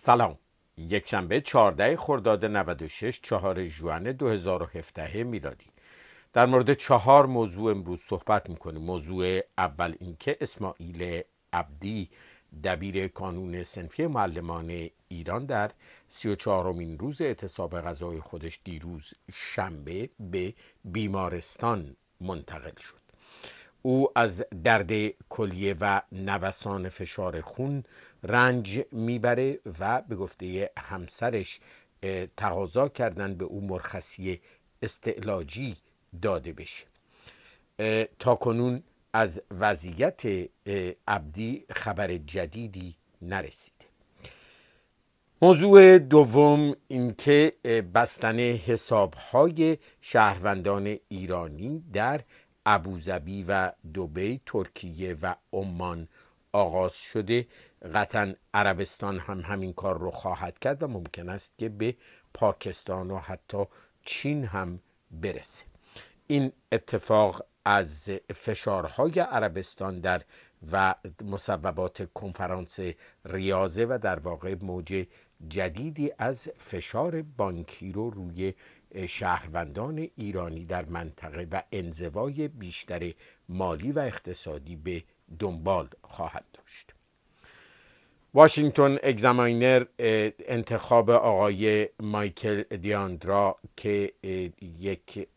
سلام یکشنبه 14 خرداد 96 4 جوان 2017 میلادی در مورد چهار موضوع امروز صحبت میکنیم موضوع اول اینکه اسماعیل عبدی دبیر کانون سنفی معلمان ایران در سی و روز اعتصاب غذای خودش دیروز شنبه به بیمارستان منتقل شد او از درد کلیه و نوسان فشار خون رنج میبره و به گفته همسرش تقاضا کردن به او مرخصی استعلاجی داده بشه تا کنون از وضعیت عبدی خبر جدیدی نرسیده موضوع دوم اینکه بستن حسابهای شهروندان ایرانی در ابوظبی و دوبی، ترکیه و عمان آغاز شده قطعا عربستان هم همین کار رو خواهد کرد و ممکن است که به پاکستان و حتی چین هم برسه این اتفاق از فشارهای عربستان در و مصوبات کنفرانس ریاضه و در واقع موج جدیدی از فشار بانکی رو روی شهروندان ایرانی در منطقه و انزوای بیشتر مالی و اقتصادی به دنبال خواهد داشت واشنگتن اگزاماینر انتخاب آقای مایکل دیاندرا که یک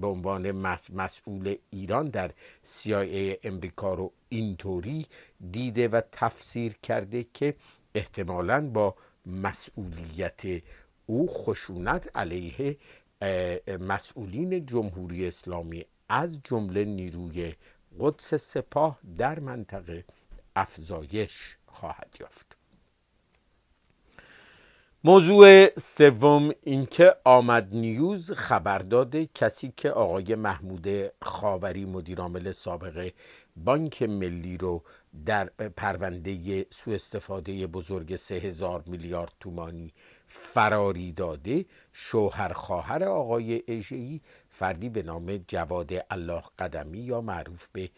به عنوان مسئول ایران در CIA امریکا رو اینطوری دیده و تفسیر کرده که احتمالا با مسئولیت او خشونت علیه مسئولین جمهوری اسلامی از جمله نیروی قدس سپاه در منطقه افزایش خواهد یافت موضوع سوم اینکه آمد نیوز خبر داده کسی که آقای محمود خاوری مدیرعامل سابق بانک ملی رو در پرونده سوء استفاده بزرگ 3000 میلیارد تومانی فراری داده شوهر خواهر آقای اژه‌ای فردی به نام جواد الله قدمی یا معروف به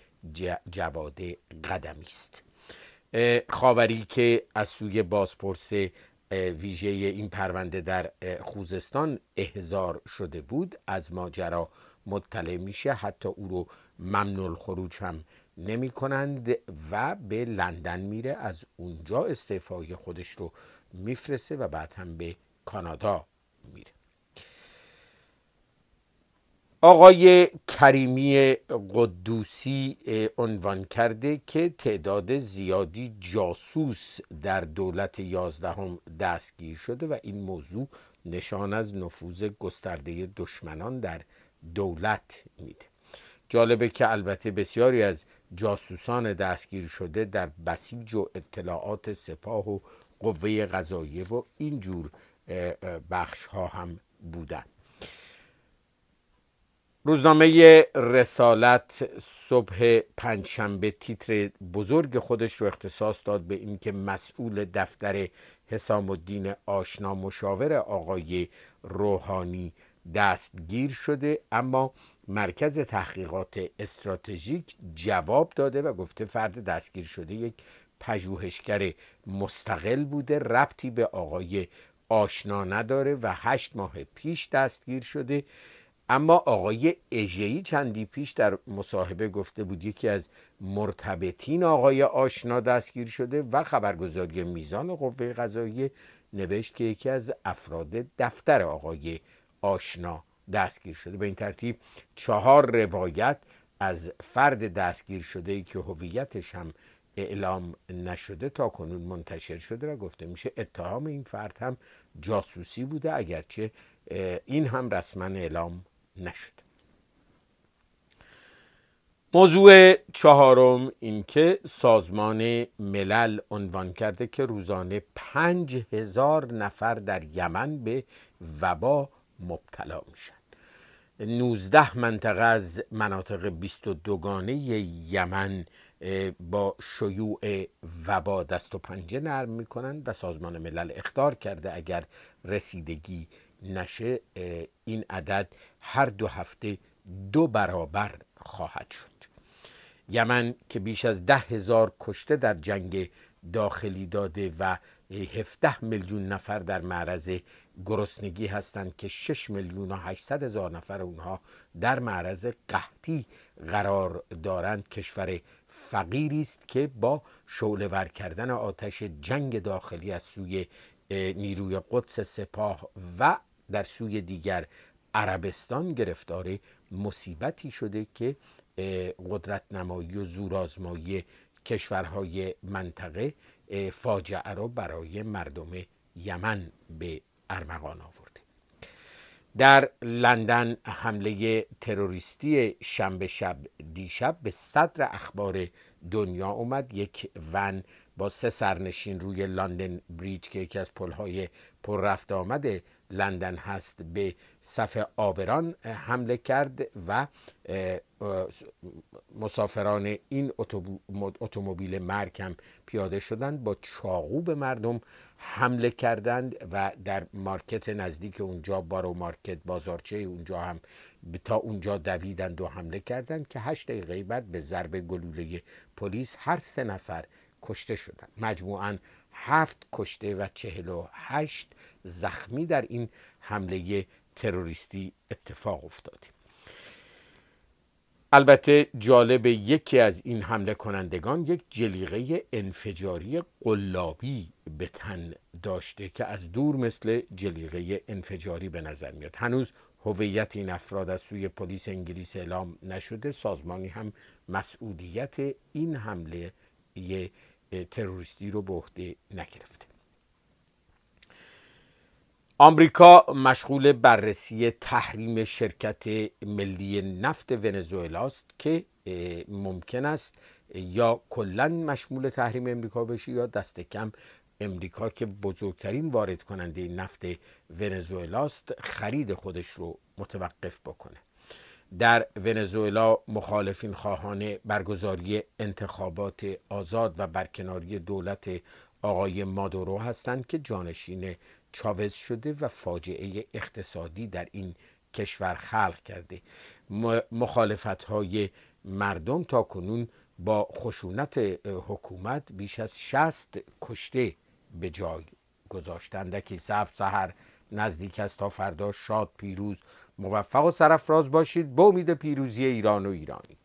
جواد قدمی است خاوری که از سوی بازپرس ویژه این پرونده در خوزستان احضار شده بود از ماجرا مطلع میشه حتی او رو ممنوع خروج هم نمی کنند و به لندن میره از اونجا استعفای خودش رو میفرسه و بعد هم به کانادا میره آقای کریمی قدوسی عنوان کرده که تعداد زیادی جاسوس در دولت یازدهم دستگیر شده و این موضوع نشان از نفوذ گسترده دشمنان در دولت میده جالبه که البته بسیاری از جاسوسان دستگیر شده در بسیج و اطلاعات سپاه و قوه قضاییه و اینجور بخش ها هم بودن روزنامه رسالت صبح پنجشنبه تیتر بزرگ خودش رو اختصاص داد به اینکه مسئول دفتر حسام الدین آشنا مشاور آقای روحانی دستگیر شده اما مرکز تحقیقات استراتژیک جواب داده و گفته فرد دستگیر شده یک پژوهشگر مستقل بوده ربطی به آقای آشنا نداره و هشت ماه پیش دستگیر شده اما آقای اجهی چندی پیش در مصاحبه گفته بود یکی از مرتبطین آقای آشنا دستگیر شده و خبرگزاری میزان قوه قضاییه نوشت که یکی از افراد دفتر آقای آشنا دستگیر شده به این ترتیب چهار روایت از فرد دستگیر شده ای که هویتش هم اعلام نشده تا کنون منتشر شده و گفته میشه اتهام این فرد هم جاسوسی بوده اگرچه این هم رسما اعلام نشده موضوع چهارم اینکه سازمان ملل عنوان کرده که روزانه پنج هزار نفر در یمن به وبا مبتلا میشن 19 منطقه از مناطق 22 گانه یمن با شیوع وبا دست و پنجه نرم میکنند و سازمان ملل اختار کرده اگر رسیدگی نشه این عدد هر دو هفته دو برابر خواهد شد یمن که بیش از ده هزار کشته در جنگ داخلی داده و 17 میلیون نفر در معرض گرسنگی هستند که 6 میلیون و 800 هزار نفر اونها در معرض قحطی قرار دارند کشور فقیری است که با ور کردن آتش جنگ داخلی از سوی نیروی قدس سپاه و در سوی دیگر عربستان گرفتار مصیبتی شده که قدرت نمایی و زورآزمایی کشورهای منطقه فاجعه رو برای مردم یمن به ارمغان آورده در لندن حمله تروریستی شنبه شب دیشب به صدر اخبار دنیا اومد یک ون با سه سرنشین روی لندن بریج که یکی از پلهای پر رفت آمد لندن هست به صف آبران حمله کرد و مسافران این اتومبیل مرگ هم پیاده شدند با چاقو به مردم حمله کردند و در مارکت نزدیک اونجا بارو مارکت بازارچه اونجا هم تا اونجا دویدند و حمله کردند که هشت دقیقه بعد به ضرب گلوله پلیس هر سه نفر کشته شدند مجموعا هفت کشته و چهل و هشت زخمی در این حمله تروریستی اتفاق افتادیم البته جالب یکی از این حمله کنندگان یک جلیقه انفجاری قلابی به تن داشته که از دور مثل جلیقه انفجاری به نظر میاد هنوز هویت این افراد از سوی پلیس انگلیس اعلام نشده سازمانی هم مسئولیت این حمله دیگه تروریستی رو به عهده نگرفته آمریکا مشغول بررسی تحریم شرکت ملی نفت ونزوئلا است که ممکن است یا کلا مشمول تحریم امریکا بشه یا دست کم امریکا که بزرگترین وارد کننده نفت ونزوئلا است خرید خودش رو متوقف بکنه در ونزوئلا مخالفین خواهان برگزاری انتخابات آزاد و برکناری دولت آقای مادورو هستند که جانشین چاوز شده و فاجعه اقتصادی در این کشور خلق کرده مخالفت های مردم تا کنون با خشونت حکومت بیش از شست کشته به جای گذاشتند که سب سهر نزدیک است تا فردا شاد پیروز موفق و سرفراز باشید با امید پیروزی ایران و ایرانی